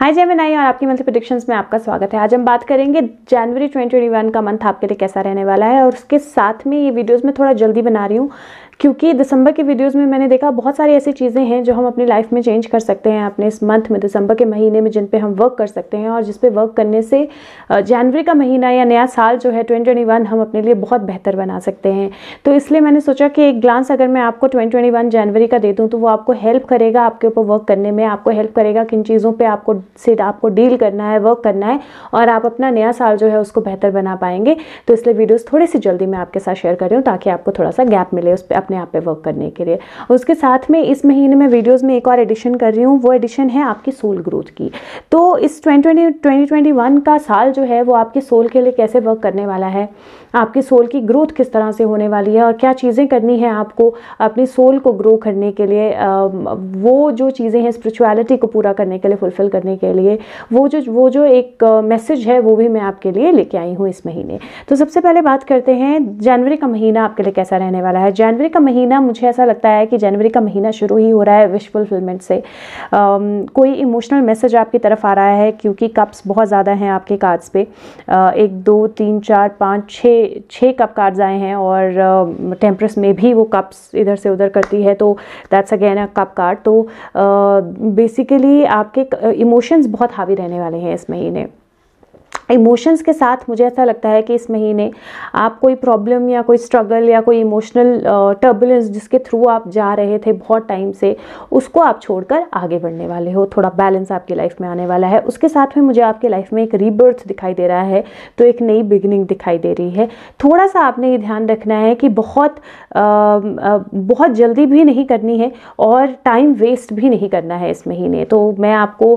हाय जय मैं और आपकी मंथली प्रोडिक्शंस में आपका स्वागत है आज हम बात करेंगे जनवरी 2021 का मंथ आपके लिए कैसा रहने वाला है और उसके साथ में ये वीडियोस मैं थोड़ा जल्दी बना रही हूँ क्योंकि दिसंबर के वीडियोस में मैंने देखा बहुत सारी ऐसी चीज़ें हैं जो हम अपनी लाइफ में चेंज कर सकते हैं अपने इस मंथ में दिसंबर के महीने में जिन पे हम वर्क कर सकते हैं और जिस पे वर्क करने से जनवरी का महीना या नया साल जो है ट्वेंटी हम अपने लिए बहुत बेहतर बना सकते हैं तो इसलिए मैंने सोचा कि एक ग्लांस अगर मैं आपको ट्वेंटी जनवरी का दे दूँ तो वो आपको हेल्प करेगा आपके ऊपर वर्क करने में आपको हेल्प करेगा किन चीज़ों पर आपको से आपको डील करना है वर्क करना है और आप अपना नया साल जो है उसको बेहतर बना पाएंगे तो इसलिए वीडियोज़ थोड़ी सी जल्दी मैं आपके साथ शेयर कर रही हूँ ताकि आपको थोड़ा सा गैप मिले उस पर अपने आप पे वर्क करने के लिए उसके साथ में इस महीने में वीडियोज़ में एक और एडिशन कर रही हूँ वो एडिशन है आपकी सोल ग्रोथ की तो इस ट्वेंटी ट्वेंटी का साल जो है वो आपके सोल के लिए कैसे वर्क करने वाला है आपकी सोल की ग्रोथ किस तरह से होने वाली है और क्या चीज़ें करनी है आपको अपनी सोल को ग्रो करने के लिए वो जो चीज़ें हैं स्पिरिचुअलिटी को पूरा करने के लिए फुलफ़िल करने के लिए वो जो वो जो एक मैसेज है वो भी मैं आपके लिए लेके आई हूँ इस महीने तो सबसे पहले बात करते हैं जनवरी का महीना आपके लिए कैसा रहने वाला है जनवरी का का महीना मुझे ऐसा लगता है कि जनवरी का महीना शुरू ही हो रहा है विश फुलफिलमेंट से um, कोई इमोशनल मैसेज आपकी तरफ आ रहा है क्योंकि कप्स बहुत ज़्यादा हैं आपके कार्ड्स पे uh, एक दो तीन चार पाँच छः छः कप कार्ड्स आए हैं और टेम्परस uh, में भी वो कप्स इधर से उधर करती है तो दैट्स अगेन तो, अ कप कार्ड तो बेसिकली uh, आपके इमोशंस बहुत हावी रहने वाले हैं इस महीने इमोशंस के साथ मुझे ऐसा लगता है कि इस महीने आप कोई प्रॉब्लम या कोई स्ट्रगल या कोई इमोशनल टर्बुलेंस जिसके थ्रू आप जा रहे थे बहुत टाइम से उसको आप छोड़कर आगे बढ़ने वाले हो थोड़ा बैलेंस आपकी लाइफ में आने वाला है उसके साथ में मुझे आपके लाइफ में एक रीबर्थ दिखाई दे रहा है तो एक नई बिगिनिंग दिखाई दे रही है थोड़ा सा आपने ये ध्यान रखना है कि बहुत आ, आ, बहुत जल्दी भी नहीं करनी है और टाइम वेस्ट भी नहीं करना है इस महीने तो मैं आपको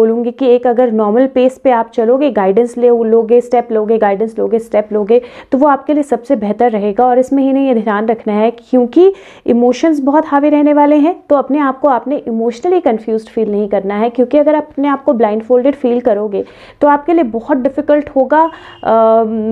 बोलूँगी कि एक अगर नॉर्मल पेस पर आप चलोगे गाइडेंस ले लोगे स्टेप लोगे गाइडेंस लोगे स्टेप लोगे तो वो आपके लिए सबसे बेहतर रहेगा और इसमें ही ये ध्यान रखना है क्योंकि इमोशंस बहुत हावी रहने वाले हैं तो अपने आप को आपने इमोशनली कन्फ्यूज फील नहीं करना है क्योंकि अगर आप अपने आप को ब्लाइंड फोल्डेड फील करोगे तो आपके लिए बहुत डिफ़िकल्ट होगा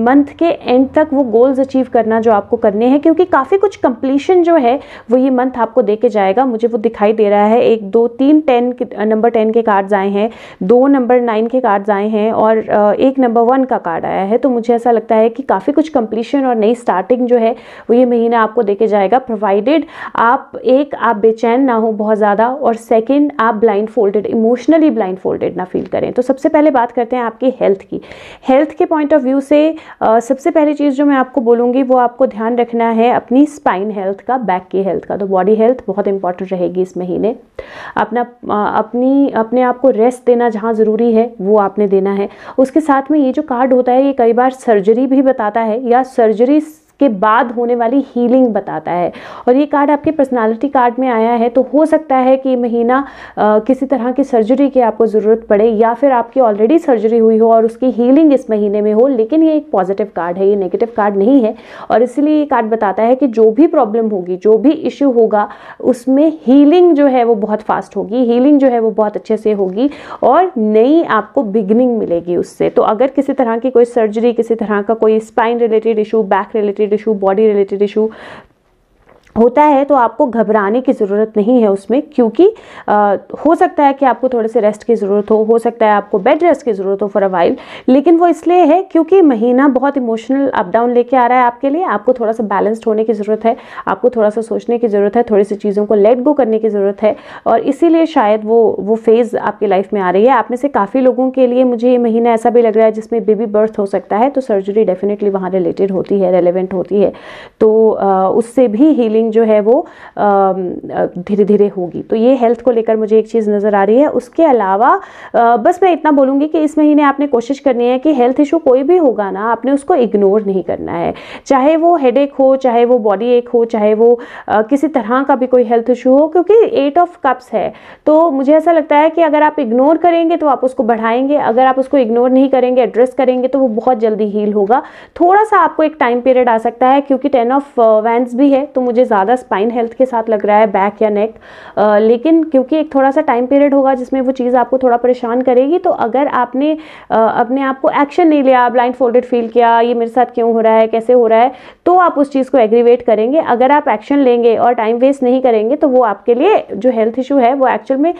मंथ के एंड तक वो गोल्स अचीव करना जो आपको करने हैं क्योंकि काफ़ी कुछ कंप्लीशन जो है वो ये मंथ आपको दे के जाएगा मुझे वो दिखाई दे रहा है एक दो तीन टेन नंबर टेन के कार्ड्स आए हैं दो नंबर नाइन के कार्ड्स आए हैं और एक नंबर वन का कार्ड आया है तो मुझे ऐसा लगता है कि काफ़ी कुछ कंप्लीशन और नई स्टार्टिंग जो है वो ये महीना आपको देके जाएगा प्रोवाइडेड आप एक आप बेचैन ना हो बहुत ज़्यादा और सेकेंड आप blindfolded emotionally blindfolded ना फील करें तो सबसे पहले बात करते हैं आपकी हेल्थ की हेल्थ के पॉइंट ऑफ व्यू से सबसे पहली चीज़ जो मैं आपको बोलूँगी वो आपको ध्यान रखना है अपनी स्पाइन हेल्थ का बैक की हेल्थ का तो बॉडी हेल्थ बहुत इंपॉर्टेंट रहेगी इस महीने अपना अपनी अपने आप को रेस्ट देना जहाँ ज़रूरी है वो आपने देना है उसके साथ में ये जो कार्ड होता है ये कई बार सर्जरी भी बताता है या सर्जरी के बाद होने वाली हीलिंग बताता है और ये कार्ड आपके पर्सनालिटी कार्ड में आया है तो हो सकता है कि महीना आ, किसी तरह की सर्जरी की आपको ज़रूरत पड़े या फिर आपकी ऑलरेडी सर्जरी हुई हो और उसकी हीलिंग इस महीने में हो लेकिन ये एक पॉजिटिव कार्ड है ये नेगेटिव कार्ड नहीं है और इसलिए ये कार्ड बताता है कि जो भी प्रॉब्लम होगी जो भी इश्यू होगा उसमें हीलिंग जो है वो बहुत फास्ट होगी हीलिंग जो है वो बहुत अच्छे से होगी और नई आपको बिगनिंग मिलेगी उससे तो अगर किसी तरह की कोई सर्जरी किसी तरह का कोई spine related issue back related related issue body related issue होता है तो आपको घबराने की ज़रूरत नहीं है उसमें क्योंकि आ, हो सकता है कि आपको थोड़े से रेस्ट की ज़रूरत हो हो सकता है आपको बेड रेस्ट की ज़रूरत हो फॉर अ वाइल लेकिन वो इसलिए है क्योंकि महीना बहुत इमोशनल अप डाउन लेके आ रहा है आपके लिए आपको थोड़ा सा बैलेंस्ड होने की ज़रूरत है आपको थोड़ा सा सोचने की ज़रूरत है थोड़ी सी चीज़ों को लेट गो करने की ज़रूरत है और इसीलिए शायद वो वो फेज़ आपकी लाइफ में आ रही है आप में से काफ़ी लोगों के लिए मुझे ये महीना ऐसा भी लग रहा है जिसमें बेबी बर्थ हो सकता है तो सर्जरी डेफिनेटली वहाँ रिलेटेड होती है रेलिवेंट होती है तो उससे भी हीलिंग स्किन जो है वो धीरे धीरे होगी तो ये हेल्थ को लेकर मुझे एक चीज़ नज़र आ रही है उसके अलावा बस मैं इतना बोलूँगी कि इस महीने आपने कोशिश करनी है कि हेल्थ इशू कोई भी होगा ना आपने उसको इग्नोर नहीं करना है चाहे वो हेड हो चाहे वो बॉडी एक हो चाहे वो किसी तरह का भी कोई हेल्थ इशू हो क्योंकि एट ऑफ कप्स है तो मुझे ऐसा लगता है कि अगर आप इग्नोर करेंगे तो आप उसको बढ़ाएंगे अगर आप उसको इग्नोर नहीं करेंगे एड्रेस करेंगे तो वो बहुत जल्दी हील होगा थोड़ा सा आपको एक टाइम पीरियड आ सकता है क्योंकि टेन ऑफ वैंस भी है तो मुझे ज़्यादा स्पाइन हेल्थ के साथ लग रहा है बैक या नेक लेकिन क्योंकि एक थोड़ा सा टाइम पीरियड होगा जिसमें वो चीज़ आपको थोड़ा परेशान करेगी तो अगर आपने अपने आप को एक्शन नहीं लिया ब्लाइंड फोल्डेड फील किया ये मेरे साथ क्यों हो रहा है कैसे हो रहा है तो आप उस चीज़ को एग्रीवेट करेंगे अगर आप एक्शन लेंगे और टाइम वेस्ट नहीं करेंगे तो वो आपके लिए जो हेल्थ इशू है वो एक्चुअल में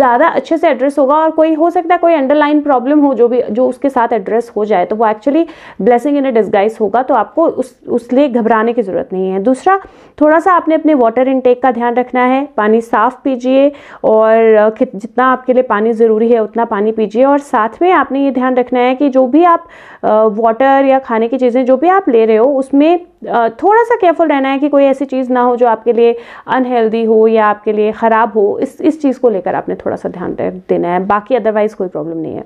ज़्यादा अच्छे से एड्रेस होगा और कोई हो सकता है कोई अंडरलाइन प्रॉब्लम हो जो भी जो उसके साथ एड्रेस हो जाए तो वो actually blessing in a disguise होगा तो आपको उस उसलिए घबराने की ज़रूरत नहीं है दूसरा थोड़ा सा आपने अपने वाटर इनटेक का ध्यान रखना है पानी साफ़ पीजिए और जितना आपके लिए पानी ज़रूरी है उतना पानी पीजिए और साथ में आपने ये ध्यान रखना है कि जो भी आप वाटर या खाने की चीज़ें जो भी आप ले रहे हो उसमें थोड़ा सा केयरफुल रहना है कि कोई ऐसी चीज़ ना हो जो आपके लिए अनहेल्दी हो या आपके लिए ख़राब हो इस इस चीज़ को लेकर आपने थोड़ा सा ध्यान देना है बाकी अदरवाइज़ कोई प्रॉब्लम नहीं है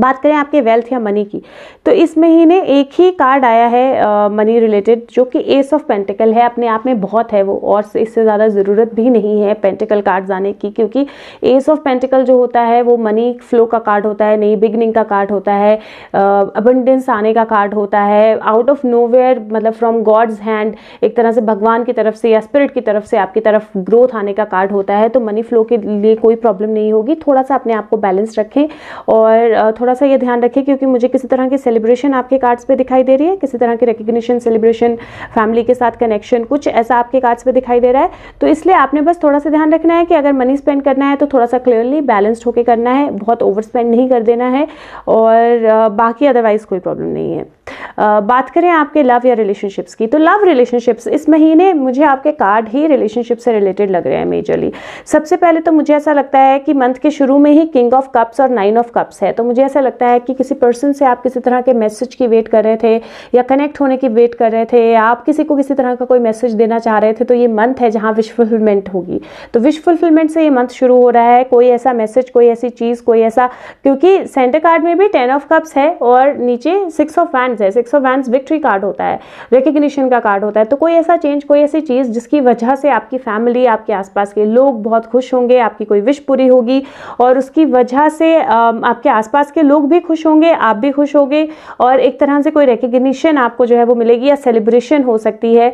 बात करें आपके वेल्थ या मनी की तो इस महीने एक ही कार्ड आया है मनी रिलेटेड जो कि एस ऑफ पेंटिकल है अपने आप में बहुत है वो और इससे ज़्यादा ज़रूरत भी नहीं है पेंटिकल कार्ड आने की क्योंकि एस ऑफ पेंटिकल जो होता है वो मनी फ्लो का कार्ड होता है नई बिगनिंग का कार्ड होता है अबंडेंस आने का कार्ड होता है आउट ऑफ नो मतलब फ्रॉम गॉड्स हैंड एक तरह से भगवान की तरफ से या स्पिरिट की तरफ से आपकी तरफ ग्रोथ आने का कार्ड होता है तो मनी फ्लो के लिए कोई प्रॉब्लम नहीं होगी थोड़ा सा अपने आप को बैलेंस रखें और थोड़ा सा ये ध्यान रखें क्योंकि मुझे किसी तरह की सेलिब्रेशन आपके कार्ड्स पे दिखाई दे रही है किसी तरह की रिकग्निशन सेलिब्रेशन फैमिली के साथ कनेक्शन कुछ ऐसा आपके कार्ड्स पे दिखाई दे रहा है तो इसलिए आपने बस थोड़ा सा ध्यान रखना है कि अगर मनी स्पेंड करना है तो थोड़ा सा क्लियरली बैलेंस्ड होकर करना है बहुत ओवर स्पेंड नहीं कर देना है और बाकी अदरवाइज़ कोई प्रॉब्लम नहीं है बात करें आपके लव या रिलेशनशिप्स की तो लव रिलेशनशिप्स इस महीने मुझे आपके कार्ड ही रिलेशनशिप से रिलेटेड लग रहे हैं मेजरली सबसे पहले तो मुझे ऐसा लगता है कि मंथ के शुरू में ही किंग ऑफ कप्स और नाइन ऑफ कप्स है तो मुझे ऐसा लगता है कि किसी पर्सन से आप किसी तरह के मैसेज की वेट कर रहे थे या कनेक्ट होने की वेट कर रहे थे या आप किसी को किसी तरह का कोई मैसेज देना चाह रहे थे तो ये मंथ है जहाँ विश फुलफिलमेंट होगी तो विश फुलफिलमेंट से ये मंथ शुरू हो रहा है कोई ऐसा मैसेज कोई ऐसी चीज़ कोई ऐसा क्योंकि सेंटर कार्ड में भी टेन ऑफ कप्स है और नीचे सिक्स ऑफ वन वैंस है six of wands victory card होता है रिकग्निशन का कार्ड होता है तो कोई ऐसा चेंज कोई ऐसी चीज़ जिसकी वजह से आपकी फैमिली आपके आसपास के लोग बहुत खुश होंगे आपकी कोई विश पूरी होगी और उसकी वजह से आपके आसपास के लोग भी खुश होंगे आप भी खुश होंगे और एक तरह से कोई रिकग्निशन आपको जो है वो मिलेगी या सेलिब्रेशन हो सकती है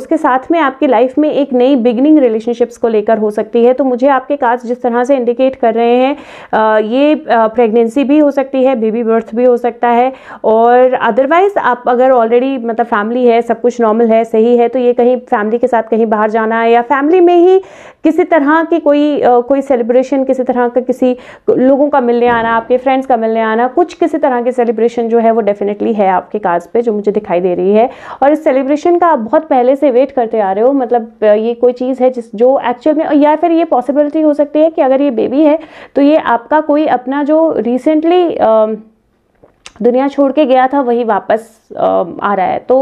उसके साथ में आपकी लाइफ में एक नई बिगनिंग रिलेशनशिप्स को लेकर हो सकती है तो मुझे आपके कार्ड जिस तरह से इंडिकेट कर रहे हैं ये प्रेगनेंसी भी हो सकती है बेबी बर्थ भी हो सकता है और अदरवाइज़ आप अगर ऑलरेडी मतलब फैमिली है सब कुछ नॉर्मल है सही है तो ये कहीं फैमिली के साथ कहीं बाहर जाना है या फैमिली में ही किसी तरह की कोई कोई सेलिब्रेशन किसी तरह का किसी लोगों का मिलने आना आपके फ्रेंड्स का मिलने आना कुछ किसी तरह की सेलिब्रेशन जो है वो डेफिनेटली है आपके काज पे जो मुझे दिखाई दे रही है और इस सेलिब्रेशन का आप बहुत पहले से वेट करते आ रहे हो मतलब ये कोई चीज़ है जिस जो एक्चुअल में या फिर ये पॉसिबिलिटी हो सकती है कि अगर ये बेबी है तो ये आपका कोई अपना जो रिसेंटली दुनिया छोड़ के गया था वही वापस आ रहा है तो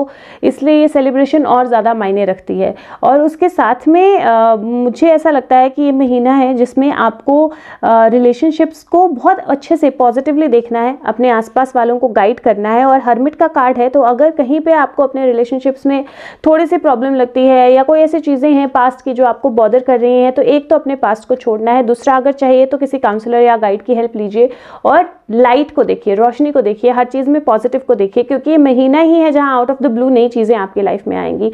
इसलिए ये सेलिब्रेशन और ज़्यादा मायने रखती है और उसके साथ में मुझे ऐसा लगता है कि ये महीना है जिसमें आपको रिलेशनशिप्स को बहुत अच्छे से पॉजिटिवली देखना है अपने आसपास वालों को गाइड करना है और हर्मिट का कार्ड है तो अगर कहीं पर आपको अपने रिलेशनशिप्स में थोड़ी सी प्रॉब्लम लगती है या कोई ऐसी चीज़ें हैं पास्ट की जो आपको बॉदर कर रही हैं तो एक तो अपने पास्ट को छोड़ना है दूसरा अगर चाहिए तो किसी काउंसलर या गाइड की हेल्प लीजिए और लाइट को देखिए रोशनी को देखिए देखिए हर चीज़ में पॉजिटिव को देखिए क्योंकि ये महीना ही है जहाँ आउट ऑफ द ब्लू नई चीज़ें आपकी लाइफ में आएंगी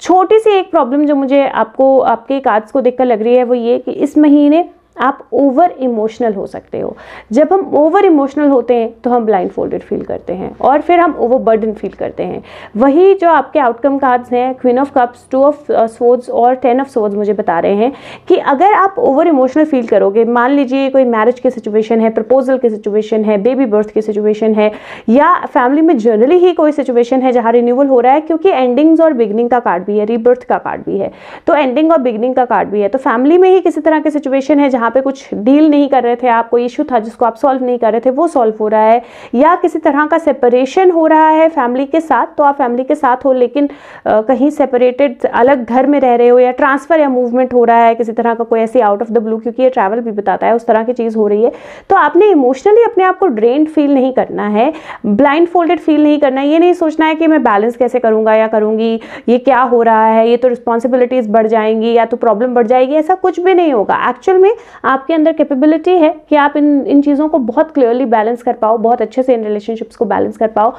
छोटी सी एक प्रॉब्लम जो मुझे आपको आपके कार्ड्स को देखकर लग रही है वो ये कि इस महीने आप ओवर इमोशनल हो सकते हो जब हम ओवर इमोशनल होते हैं तो हम ब्लाइंड फोल्डेड फील करते हैं और फिर हम ओवर बर्डन फील करते हैं वही जो आपके आउटकम कार्ड्स हैं queen of cups two of swords और टेन ऑफ सोड्स मुझे बता रहे हैं कि अगर आप ओवर इमोशनल फील करोगे मान लीजिए कोई मैरिज की सिचुएशन है प्रपोजल की सिचुएशन है बेबी बर्थ की सिचुएशन है या फैमिली में जनरली ही कोई सिचुएशन है जहाँ रिन्यूअल हो रहा है क्योंकि एंडिंग्स और बिगनिंग का कार्ड भी है रीबर्थ का कार्ड भी है तो एंडिंग और बिगनिंग का कार्ड भी है तो फैमिली में ही किसी तरह की सिचुएशन है जहाँ जहाँ पे कुछ डील नहीं कर रहे थे आप कोई इशू था जिसको आप सॉल्व नहीं कर रहे थे वो सॉल्व हो रहा है या किसी तरह का सेपरेशन हो रहा है फैमिली के साथ तो आप फैमिली के साथ हो लेकिन आ, कहीं सेपरेटेड अलग घर में रह रहे हो या ट्रांसफ़र या मूवमेंट हो रहा है किसी तरह का कोई ऐसी आउट ऑफ द ब्लू क्योंकि ये ट्रैवल भी बताता है उस तरह की चीज़ हो रही है तो आपने इमोशनली अपने आप को ड्रेन फील नहीं करना है ब्लाइंड फोल्डेड फील नहीं करना ये नहीं सोचना है कि मैं बैलेंस कैसे करूँगा या करूँगी ये क्या हो रहा है ये तो रिस्पॉन्सिबिलिटीज़ बढ़ जाएंगी या तो प्रॉब्लम बढ़ जाएगी ऐसा कुछ भी नहीं होगा एक्चुअल में आपके अंदर कैपेबिलिटी है कि आप इन इन चीज़ों को बहुत क्लियरली बैलेंस कर पाओ बहुत अच्छे से इन रिलेशनशिप्स को बैलेंस कर पाओ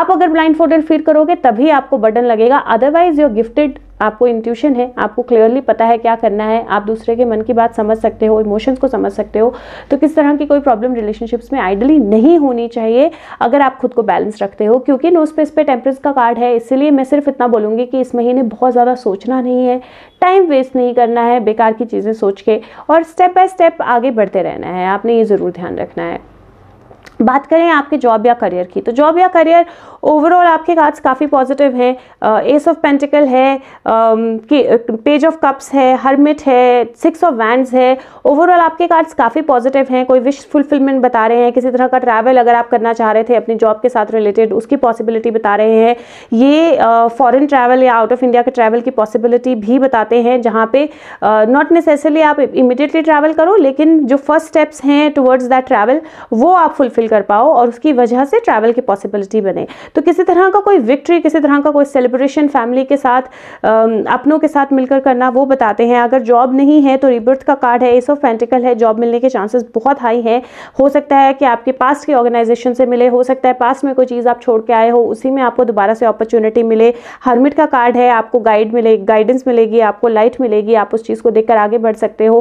आप अगर ब्लाइंड फोल्डेड फील करोगे तभी आपको बर्डन लगेगा अदरवाइज योर गिफ्टेड आपको इंट्यूशन है आपको क्लियरली पता है क्या करना है आप दूसरे के मन की बात समझ सकते हो इमोशंस को समझ सकते हो तो किस तरह की कोई प्रॉब्लम रिलेशनशिप्स में आइडली नहीं होनी चाहिए अगर आप खुद को बैलेंस रखते हो क्योंकि नो स्पेस पे टेम्परेस का कार्ड है इसलिए मैं सिर्फ इतना बोलूँगी कि इस महीने बहुत ज़्यादा सोचना नहीं है टाइम वेस्ट नहीं करना है बेकार की चीज़ें सोच के और स्टेप बाय स्टेप आगे बढ़ते रहना है आपने ये ज़रूर ध्यान रखना है बात करें आपके जॉब या करियर की तो जॉब या करियर ओवरऑल आपके कार्ड्स काफ़ी पॉजिटिव हैं एस ऑफ पेंटिकल है पेज ऑफ कप्स है हर्मिट है सिक्स ऑफ वैंड है ओवरऑल आपके कार्ड्स काफ़ी पॉजिटिव हैं कोई विश फुलफिलमेंट बता रहे हैं किसी तरह का ट्रैवल अगर आप करना चाह रहे थे अपनी जॉब के साथ रिलेटेड उसकी पॉसिबिलिटी बता रहे हैं ये फॉरन ट्रैवल या आउट ऑफ इंडिया के ट्रैवल की पॉसिबिलिटी भी बताते हैं जहाँ पे नॉट uh, नेसेसरली आप इमिडिएटली ट्रैवल करो लेकिन जो फर्स्ट स्टेप्स हैं टुवर्ड्स दैट ट्रैवल वो आप फुलफिल फुलफिल कर पाओ और उसकी वजह से ट्रैवल की पॉसिबिलिटी बने तो किसी तरह का कोई विक्ट्री किसी तरह का कोई सेलिब्रेशन फैमिली के साथ अपनों के साथ मिलकर करना वो बताते हैं अगर जॉब नहीं है तो रिबर्थ का कार्ड है एस ऑफ पेंटिकल है जॉब मिलने के चांसेस बहुत हाई हैं हो सकता है कि आपके पास के ऑर्गेनाइजेशन से मिले हो सकता है पास में कोई चीज़ आप छोड़ के आए हो उसी में आपको दोबारा से अपॉर्चुनिटी मिले हर्मिट का कार्ड है आपको गाइड मिले गाइडेंस मिलेगी आपको लाइट मिलेगी आप उस चीज़ को देखकर आगे बढ़ सकते हो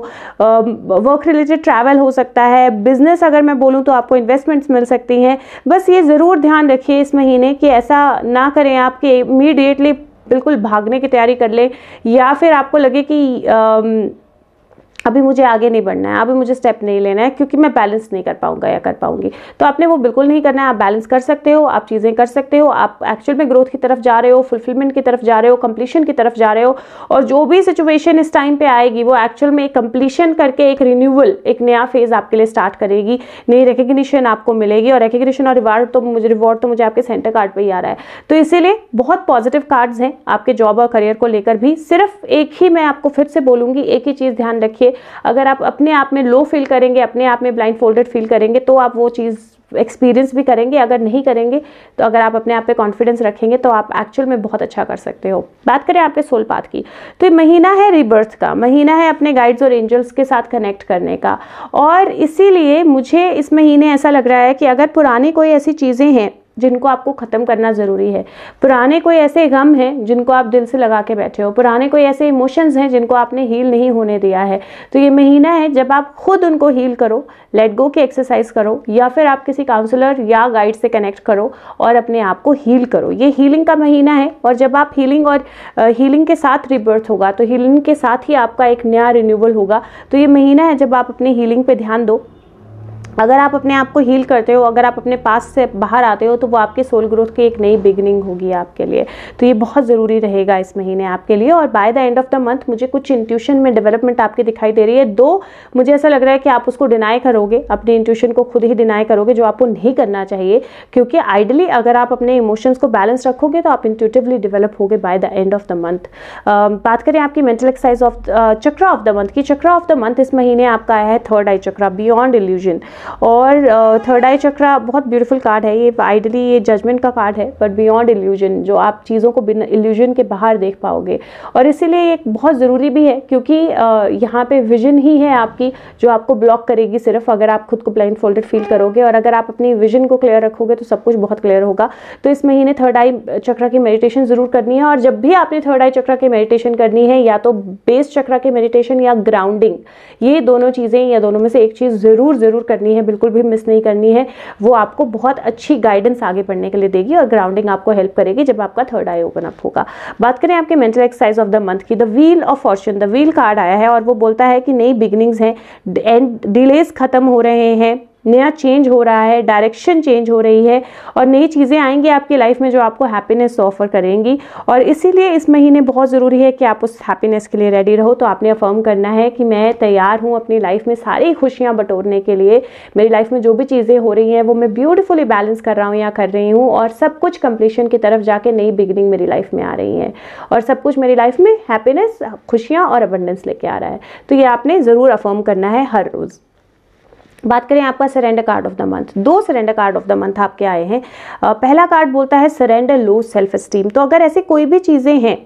वर्क रिलेटेड ट्रैवल हो सकता है बिजनेस अगर मैं बोलूँ तो आपको इन्वेस्टमेंट पनिशमेंट्स मिल सकती हैं बस ये ज़रूर ध्यान रखिए इस महीने कि ऐसा ना करें आपके इमीडिएटली बिल्कुल भागने की तैयारी कर लें या फिर आपको लगे कि आ, अभी मुझे आगे नहीं बढ़ना है अभी मुझे स्टेप नहीं लेना है क्योंकि मैं बैलेंस नहीं कर पाऊंगा या कर पाऊंगी तो आपने वो बिल्कुल नहीं करना है आप बैलेंस कर सकते हो आप चीज़ें कर सकते हो आप एक्चुअल में ग्रोथ की तरफ जा रहे हो फुलफिलमेंट की तरफ जा रहे हो कम्पलीशन की तरफ जा रहे हो और जो भी सिचुएशन इस टाइम पर आएगी वो एक्चुअल में एक कम्पलीशन करके एक रिन्यूअल एक नया फेज़ आपके लिए स्टार्ट करेगी नई रिकग्निशन आपको मिलेगी और रिकग्निशन और रिवार्ड तो मुझे रिवॉर्ड तो मुझे आपके सेंटर कार्ड पर ही आ रहा है तो इसीलिए बहुत पॉजिटिव कार्ड्स हैं आपके जॉब और करियर को लेकर भी सिर्फ एक ही मैं आपको फिर से बोलूँगी एक ही चीज़ ध्यान रखिए अगर आप अपने आप में लो फील करेंगे अपने आप में ब्लाइंड फोल्डेड फील करेंगे तो आप वो चीज़ एक्सपीरियंस भी करेंगे अगर नहीं करेंगे तो अगर आप अपने आप पे कॉन्फिडेंस रखेंगे तो आप एक्चुअल में बहुत अच्छा कर सकते हो बात करें आपके सोल पाथ की तो ये महीना है रिबर्थ का महीना है अपने गाइड्स और एंजल्स के साथ कनेक्ट करने का और इसीलिए मुझे इस महीने ऐसा लग रहा है कि अगर पुरानी कोई ऐसी चीज़ें हैं जिनको आपको ख़त्म करना ज़रूरी है पुराने कोई ऐसे गम हैं जिनको आप दिल से लगा के बैठे हो पुराने कोई ऐसे इमोशंस हैं जिनको आपने हील नहीं होने दिया है तो ये महीना है जब आप खुद उनको हील करो लेट गो की एक्सरसाइज करो या फिर आप किसी काउंसलर या गाइड से कनेक्ट करो और अपने आप को हील करो ये हीलिंग का महीना है और जब आप हीलिंग और हीलिंग के साथ रिबर्थ होगा तो हीलिंग के साथ ही आपका एक नया रिन्यूअल होगा तो ये महीना है जब आप अपने हीलिंग पर ध्यान दो अगर आप अपने आप को हील करते हो अगर आप अपने पास से बाहर आते हो तो वो आपके सोल ग्रोथ की एक नई बिगनिंग होगी आपके लिए तो ये बहुत ज़रूरी रहेगा इस महीने आपके लिए और by the end of the month मुझे कुछ इंट्यूशन में डेवलपमेंट आपकी दिखाई दे रही है दो मुझे ऐसा लग रहा है कि आप उसको डिनाई करोगे अपने इंट्यूशन को खुद ही डिनाई करोगे जो आपको नहीं करना चाहिए क्योंकि आइडली अगर आप अपने इमोशंस को बैलेंस रखोगे तो आप इंट्यूटिवली डेवलप होगे by the end of the month बात करें आपकी mental exercise of chakra of the month की चक्रा ऑफ द मंथ इस महीने आपका आया है third eye chakra beyond illusion और थर्ड आई चक्रा बहुत ब्यूटीफुल कार्ड है ये आइडली ये जजमेंट का कार्ड है बट बियॉन्ड इल्यूजन जो आप चीज़ों को बिना इल्यूजन के बाहर देख पाओगे और इसीलिए एक बहुत ज़रूरी भी है क्योंकि यहाँ पे विजन ही है आपकी जो आपको ब्लॉक करेगी सिर्फ अगर आप खुद को ब्लाइंड फोल्डेड फील करोगे और अगर आप अपनी विजन को क्लियर रखोगे तो सब कुछ बहुत क्लियर होगा तो इस महीने थर्ड आई चक्रा की मेडिटेशन ज़रूर करनी है और जब भी आपने थर्ड आई चक्रा की मेडिटेशन करनी है या तो बेस चक्रा की मेडिटेशन या ग्राउंडिंग ये दोनों चीज़ें या दोनों में से एक चीज़ ज़रूर ज़रूर करनी करनी है बिल्कुल भी मिस नहीं करनी है वो आपको बहुत अच्छी गाइडेंस आगे बढ़ने के लिए देगी और ग्राउंडिंग आपको हेल्प करेगी जब आपका थर्ड आई ओपन अप होगा बात करें आपके mental exercise of the month की the wheel of fortune the wheel card आया है और वो बोलता है कि नई बिगनिंग्स हैं एंड डिलेज खत्म हो रहे हैं नया चेंज हो रहा है डायरेक्शन चेंज हो रही है और नई चीज़ें आएंगी आपकी लाइफ में जो आपको हैप्पीनेस ऑफर करेंगी और इसीलिए इस महीने बहुत ज़रूरी है कि आप उस हैप्पीनेस के लिए रेडी रहो तो आपने अफर्म करना है कि मैं तैयार हूँ अपनी लाइफ में सारी खुशियाँ बटोरने के लिए मेरी लाइफ में जो भी चीज़ें हो रही हैं वो मैं ब्यूटिफुली बैलेंस कर रहा हूँ या कर रही हूँ और सब कुछ कंप्लीशन की तरफ जाके नई बिगनिंग मेरी लाइफ में आ रही है और सब कुछ मेरी लाइफ में हैप्पीनेस खुशियाँ और अबंडेंस लेके आ रहा है तो ये आपने ज़रूर अफर्म करना है हर रोज़ बात करें आपका surrender card of the month दो surrender card of the month आपके आए हैं पहला कार्ड बोलता है सरेंडर लो सेल्फ स्टीम तो अगर ऐसी कोई भी चीज़ें हैं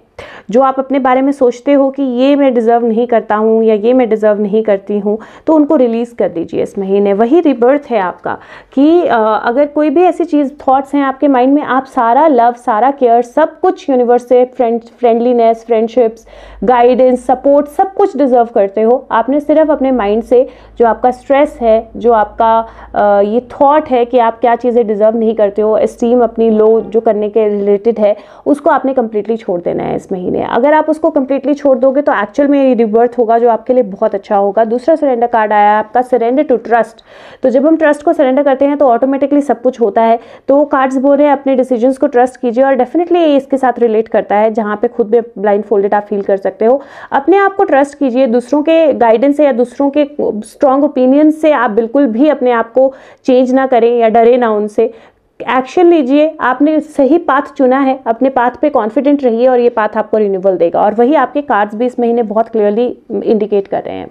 जो आप अपने बारे में सोचते हो कि ये मैं डिज़र्व नहीं करता हूँ या ये मैं डिज़र्व नहीं करती हूँ तो उनको रिलीज़ कर दीजिए इस महीने वही रिबर्थ है आपका कि अगर कोई भी ऐसी चीज़ थॉट्स हैं आपके माइंड में आप सारा लव सारा केयर सब कुछ यूनिवर्स से friend friendliness friendships guidance support सब कुछ डिज़र्व करते हो आपने सिर्फ अपने माइंड से जो आपका स्ट्रेस है जो आपका ये थाट है कि आप क्या चीज़ें डिज़र्व नहीं करते हो स्टीम अपनी लो जो करने के रिलेटेड है उसको आपने कम्प्लीटली छोड़ देना है इस महीने अगर आप उसको कंप्लीटली छोड़ दोगे तो एक्चुअल में रिबर्थ होगा जो आपके लिए बहुत अच्छा होगा दूसरा सरेंडर कार्ड आया आपका सरेंडर टू ट्रस्ट तो जब हम ट्रस्ट को सरेंडर करते हैं तो ऑटोमेटिकली सब कुछ होता है तो वो कार्ड्स बोल रहे हैं अपने डिसीजन को ट्रस्ट कीजिए और डेफिनेटली ये इसके साथ रिलेट करता है जहाँ पर खुद में ब्लाइंड फोल्डेड आप फील कर सकते हो अपने आप को ट्रस्ट कीजिए दूसरों के गाइडेंस से या दूसरों के स्ट्रॉन्ग ओपिनियन से आप बिल्कुल भी अपने आप को चेंज ना करें या डरे ना उनसे एक्शन लीजिए आपने सही पाथ चुना है अपने पाथ पे कॉन्फिडेंट रहिए और ये पाथ आपको रिन्यूवल देगा और वही आपके कार्ड्स भी इस महीने बहुत क्लियरली इंडिकेट कर रहे हैं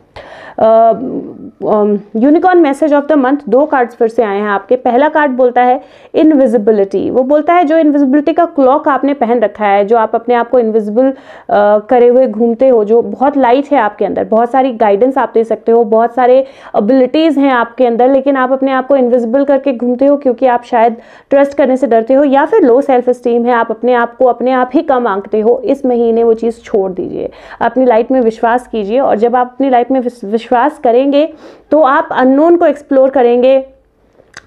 unicorn message of the month दो कार्ड्स फिर से आए हैं आपके पहला कार्ड बोलता है इनविजिबिलिटी वो बोलता है जो इनविजिबिलिटी का क्लॉक आपने पहन रखा है जो आप अपने आप को इनविजिबल करे हुए घूमते हो जो बहुत लाइट है आपके अंदर बहुत सारी गाइडेंस आप दे सकते हो बहुत सारे अबिलिटीज़ हैं आपके अंदर लेकिन आप अपने आप को इनविजिबल करके घूमते हो क्योंकि आप शायद ट्रस्ट करने से डरते हो या फिर लो सेल्फ स्टीम है आप अपने आप को अपने आप ही कम आंकते हो इस महीने वो चीज़ छोड़ दीजिए अपनी लाइफ में विश्वास कीजिए और जब आप अपनी लाइफ में विश्वास विश्वास करेंगे तो आप अननोन को एक्सप्लोर करेंगे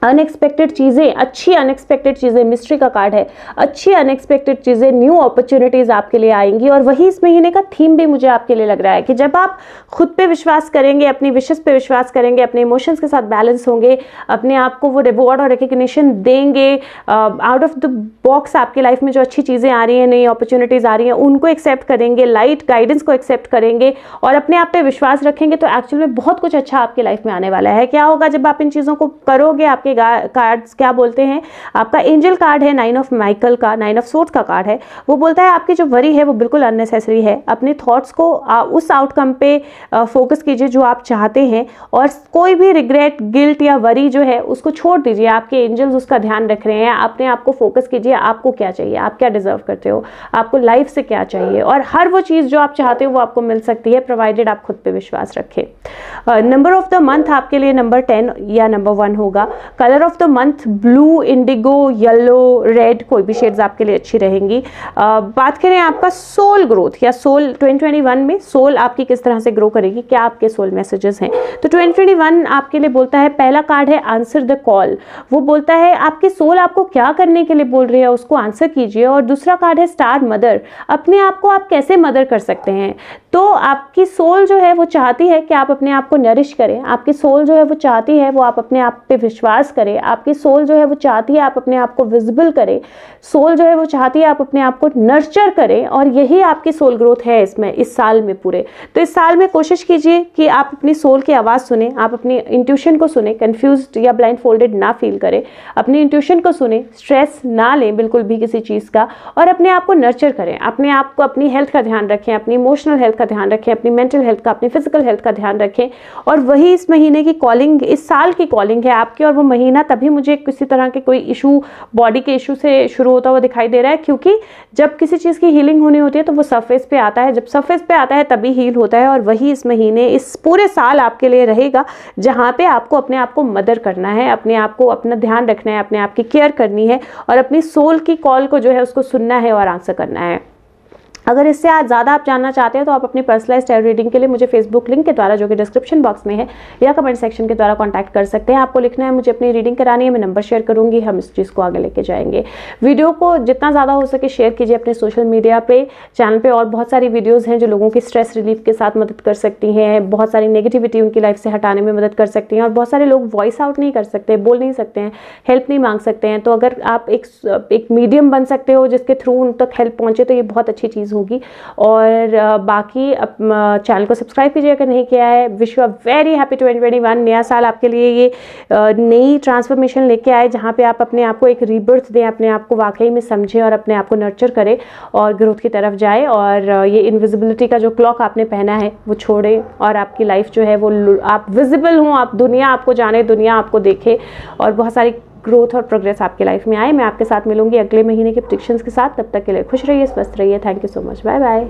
अनएक्सपेक्टेड चीज़ें अच्छी अनएक्सपेक्टेड चीज़ें मिस्ट्री का कार्ड है अच्छी अनएक्सपेक्टेड चीज़ें न्यू अपॉर्चुनिटीज़ आपके लिए आएंगी और वही इस महीने का थीम भी मुझे आपके लिए लग रहा है कि जब आप खुद पे विश्वास करेंगे अपनी विशेष पे विश्वास करेंगे अपने इमोशंस के साथ बैलेंस होंगे अपने आप को वो रिवॉर्ड और रिकग्निशन देंगे आउट ऑफ द बॉक्स आपकी लाइफ में जो अच्छी चीज़ें आ रही हैं नई अपॉर्चुनिटीज़ आ रही हैं उनको एक्सेप्ट करेंगे लाइट गाइडेंस को एक्सेप्ट करेंगे और अपने आप पर विश्वास रखेंगे तो एक्चुअल में बहुत कुछ अच्छा आपकी लाइफ में आने वाला है क्या होगा जब आप इन चीज़ों को करोगे आपके आपके कार्ड्स क्या बोलते हैं आपका एंजल कार्ड है नाइन ऑफ माइकल का नाइन ऑफ सोर्ट का कार्ड है वो बोलता है आपकी जो वरी है वो बिल्कुल अननेसेसरी है अपने थॉट्स को आ, उस आउटकम पे फोकस कीजिए जो आप चाहते हैं और कोई भी रिग्रेट गिल्ट या वरी जो है उसको छोड़ दीजिए आपके एंजल्स उसका ध्यान रख रहे हैं अपने आप को फोकस कीजिए आपको क्या चाहिए आप क्या डिजर्व करते हो आपको लाइफ से क्या चाहिए और हर वो चीज़ जो आप चाहते हो वो आपको मिल सकती है प्रोवाइडेड आप खुद पे विश्वास रखें नंबर ऑफ द मंथ आपके लिए नंबर टेन या नंबर वन होगा colour of the month blue indigo yellow red कोई भी शेड्स आपके लिए अच्छी रहेंगी आ, बात करें आपका सोल ग्रोथ या सोल 2021 में सोल आपकी किस तरह से ग्रो करेगी क्या आपके सोल मैसेजेस हैं तो 2021 आपके लिए बोलता है पहला कार्ड है आंसर द कॉल वो बोलता है आपकी सोल आपको क्या करने के लिए बोल रही है उसको आंसर कीजिए और दूसरा कार्ड है स्टार मदर अपने आप को आप कैसे मदर कर सकते हैं तो आपकी सोल जो है वो चाहती है कि आप अपने आप को नरिश करें आपकी सोल जो है वो चाहती है वो आप अपने आप पे विश्वास प्रयास करें आपकी सोल जो है वो चाहती है आप अपने आप को विजिबल करें सोल जो है वो चाहती है आप अपने आप को नर्चर करें और यही आपकी सोल ग्रोथ है इसमें इस साल में पूरे तो इस साल में कोशिश कीजिए कि आप अपनी सोल की आवाज़ सुने आप अपनी इंट्यूशन को सुने कन्फ्यूज या ब्लाइंड फोल्डेड ना फील करें अपनी इंट्यूशन को सुने स्ट्रेस ना लें बिल्कुल भी किसी चीज़ का और अपने आप को नर्चर करें अपने आप को अपनी हेल्थ का ध्यान रखें अपनी इमोशनल हेल्थ का ध्यान रखें अपनी मेंटल हेल्थ का अपनी फिजिकल हेल्थ का ध्यान रखें और वही इस महीने की कॉलिंग इस साल की कॉलिंग है आपकी और वो महीना तभी मुझे किसी तरह के कोई इशू बॉडी के इशू से शुरू होता हुआ दिखाई दे रहा है क्योंकि जब किसी चीज़ की हीलिंग होनी होती है तो वो सरफेस पे आता है जब सरफेस पे आता है तभी हील होता है और वही इस महीने इस पूरे साल आपके लिए रहेगा जहाँ पर आपको अपने आप को मदर करना है अपने आप को अपना ध्यान रखना है अपने आप की केयर करनी है और अपनी सोल की कॉल को जो है उसको सुनना है और आंसर करना है अगर इससे आज ज़्यादा आप जानना चाहते हैं तो आप अपनी पर्सनलाइज टाइल रीडिंग के लिए मुझे फेसबुक लिंक के द्वारा जो कि डिस्क्रिप्शन बॉक्स में है या कमेंट सेक्शन के द्वारा कॉन्टैक्ट कर सकते हैं आपको लिखना है मुझे अपनी रीडिंग करानी है मैं नंबर शेयर करूँगी हम इस चीज़ को आगे लेके जाएंगे वीडियो को जितना ज़्यादा हो सके शेयर कीजिए अपने सोशल मीडिया पर चैनल पर और बहुत सारी वीडियोज़ हैं जो लोगों की स्ट्रेस रिलीफ के साथ मदद कर सकती हैं बहुत सारी नेगेटिविटी उनकी लाइफ से हटाने में मदद कर सकती हैं और बहुत सारे लोग वॉइस आउट नहीं कर सकते बोल नहीं सकते हैं हेल्प नहीं मांग सकते हैं तो अगर आप एक एक मीडियम बन सकते हो जिसके थ्रू उन तक हेल्प पहुँचे तो ये बहुत अच्छी चीज़ हो होगी और बाकी चैनल को सब्सक्राइब कीजिए अगर नहीं किया है wish you are very happy twenty twenty one नया साल आपके लिए ये नई ट्रांसफॉर्मेशन लेके आए जहाँ पे आप अपने आप को एक रीबर्थ दें अपने आप को वाकई में समझें और अपने आप को नर्चर करें और ग्रोथ की तरफ जाए और ये इनविजिबिलिटी का जो क्लॉक आपने पहना है वो छोड़ें और आपकी लाइफ जो है वो आप विजिबल हों आप दुनिया आपको जाने दुनिया आपको देखे और बहुत सारी ग्रोथ और प्रोग्रेस आपके लाइफ में आए मैं आपके साथ मिलूंगी अगले महीने के प्रिक्शंस के साथ तब तक के लिए खुश रहिए स्वस्थ रहिए thank you so much bye bye